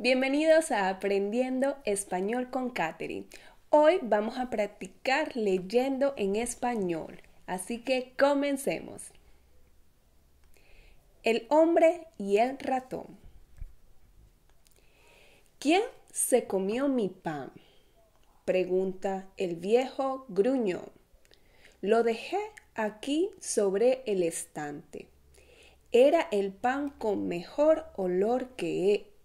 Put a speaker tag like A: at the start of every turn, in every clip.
A: Bienvenidos a Aprendiendo Español con Katherine. Hoy vamos a practicar leyendo en español, así que comencemos. El hombre y el ratón. ¿Quién se comió mi pan? Pregunta el viejo gruñón. Lo dejé aquí sobre el estante. Era el pan con mejor olor que he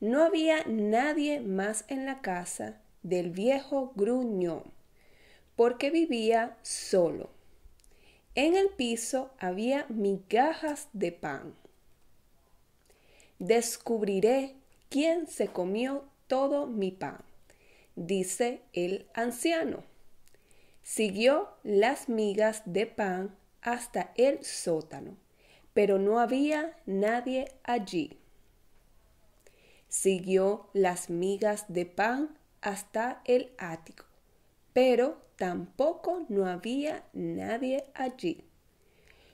A: no había nadie más en la casa del viejo gruñón, porque vivía solo. En el piso había migajas de pan. Descubriré quién se comió todo mi pan, dice el anciano. Siguió las migas de pan hasta el sótano pero no había nadie allí. Siguió las migas de pan hasta el ático, pero tampoco no había nadie allí.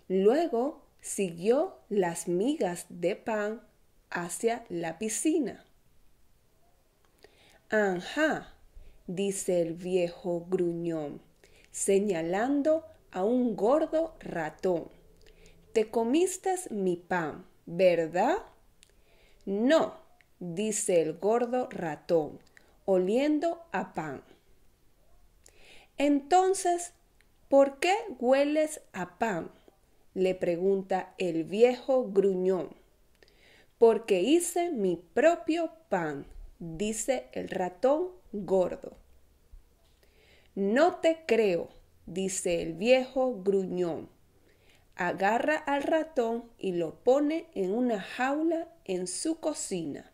A: Luego siguió las migas de pan hacia la piscina. Ajá, dice el viejo gruñón, señalando a un gordo ratón te comiste mi pan, ¿verdad? No, dice el gordo ratón, oliendo a pan. Entonces, ¿por qué hueles a pan? le pregunta el viejo gruñón. Porque hice mi propio pan, dice el ratón gordo. No te creo, dice el viejo gruñón agarra al ratón y lo pone en una jaula en su cocina.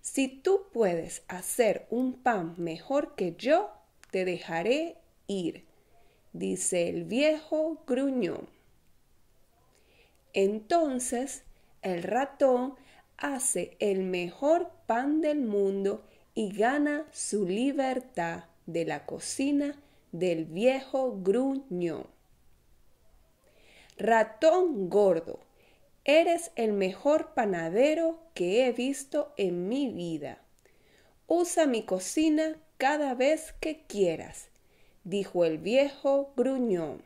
A: Si tú puedes hacer un pan mejor que yo, te dejaré ir, dice el viejo gruñón. Entonces el ratón hace el mejor pan del mundo y gana su libertad de la cocina del viejo gruñón. Ratón gordo, eres el mejor panadero que he visto en mi vida. Usa mi cocina cada vez que quieras, dijo el viejo gruñón.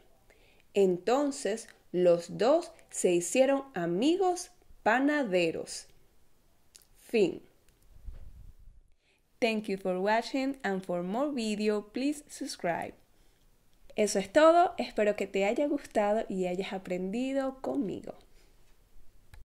A: Entonces los dos se hicieron amigos panaderos. Fin. Thank you for watching and for more video please subscribe. Eso es todo, espero que te haya gustado y hayas aprendido conmigo.